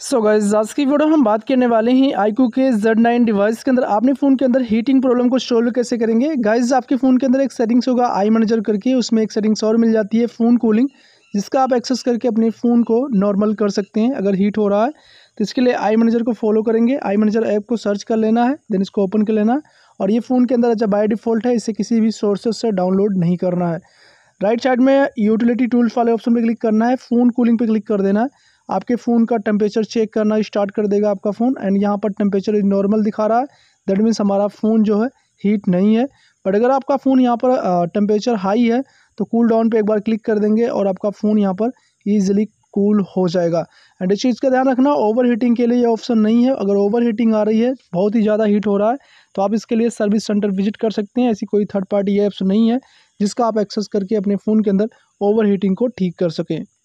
सो so guys आज की video हम बात करने वाले हैं आईकू के जेड नाइन डिवाइस के अंदर आपने फ़ोन के अंदर हीटिंग प्रॉब्लम को सोल्व कैसे करेंगे गाइस आपके फ़ोन के अंदर एक सेटिंग्स होगा आई मैनेजर करके उसमें एक सेटिंग्स और मिल जाती है फ़ोन कूलिंग जिसका आप एक्सेस करके अपने फ़ोन को नॉर्मल कर सकते हैं अगर हीट हो रहा है तो इसके लिए आई मैनेजर को फॉलो करेंगे आई मैनेजर ऐप को सर्च कर लेना है देन इसको ओपन कर लेना है और ये फ़ोन के अंदर अच्छा बाई डिफ़ॉल्ट है इसे किसी भी सोर्सेस से डाउनलोड नहीं करना है राइट साइड में यूटिलिटी टूल्स वाले ऑप्शन पर क्लिक करना है फ़ोन कूलिंग पर क्लिक कर देना है आपके फ़ोन का टेम्परेचर चेक करना स्टार्ट कर देगा आपका फ़ोन एंड यहाँ पर टेम्परेचर नॉर्मल दिखा रहा है दैट मीन्स हमारा फ़ोन जो है हीट नहीं है बट अगर आपका फ़ोन यहाँ पर टेम्परेचर हाई है तो कूल डाउन पे एक बार क्लिक कर देंगे और आपका फ़ोन यहाँ पर ईजिली कूल हो जाएगा एंड इस चीज़ का ध्यान रखना ओवर हीटिंग के लिए ये ऑप्शन नहीं है अगर ओवर हीटिंग आ रही है बहुत ही ज़्यादा हीट हो रहा है तो आप इसके लिए सर्विस सेंटर विजिट कर सकते हैं ऐसी कोई थर्ड पार्टी एप्स नहीं है जिसका आप एक्सेस करके अपने फ़ोन के अंदर ओवर हीटिंग को ठीक कर सकें